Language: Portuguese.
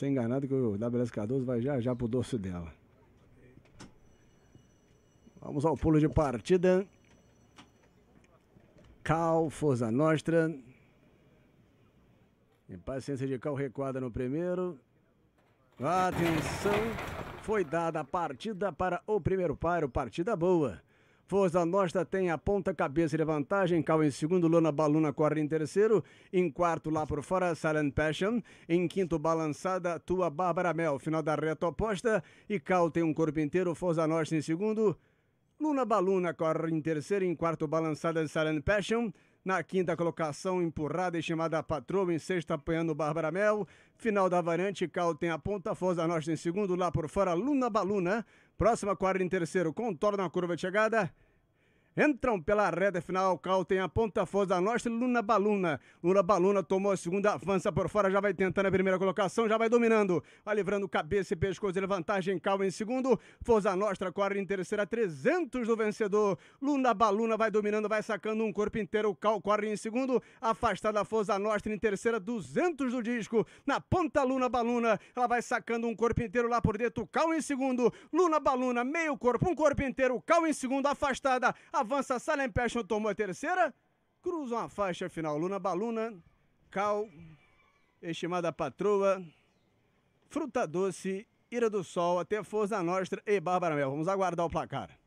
Sem enganado que o WS Cardoso vai já já pro dorso dela. Vamos ao pulo de partida. Cal, Forza Nostra. Impaciência de Cal recuada no primeiro. Atenção. Foi dada a partida para o primeiro paro. Partida boa. Forza Nostra tem a ponta cabeça de vantagem, Cal em segundo, Luna Baluna corre em terceiro, em quarto lá por fora, Silent Passion, em quinto balançada, Tua Bárbara Mel, final da reta oposta, e Cal tem um corpo inteiro, Forza Nostra em segundo, Luna Baluna corre em terceiro, em quarto balançada, Silent Passion, na quinta colocação, empurrada e chamada Patroa. Em sexta, apanhando Bárbara Mel. Final da variante, Cal tem a ponta. Forza Nostra em segundo. Lá por fora, Luna Baluna. Próxima quadra em terceiro, contorna a curva de chegada. Entram pela reta final, Cal tem a ponta foz da nossa Luna Baluna. Luna Baluna tomou a segunda, avança por fora, já vai tentando a primeira colocação, já vai dominando. Vai livrando cabeça e pescoço, ele vantagem, Cal em segundo. Forza Nossa corre em terceira, 300 do vencedor. Luna Baluna vai dominando, vai sacando um corpo inteiro. Cal corre em segundo, afastada a Forza em terceira, 200 do disco. Na ponta, Luna Baluna, ela vai sacando um corpo inteiro lá por dentro. Cal em segundo, Luna Baluna, meio corpo, um corpo inteiro. Cal em segundo, afastada. A Avança Salem Passion, tomou a terceira. Cruzam a faixa final. Luna Baluna, Cal, Estimada Patroa, Fruta Doce, Ira do Sol, até Força Nostra e Bárbara Mel. Vamos aguardar o placar.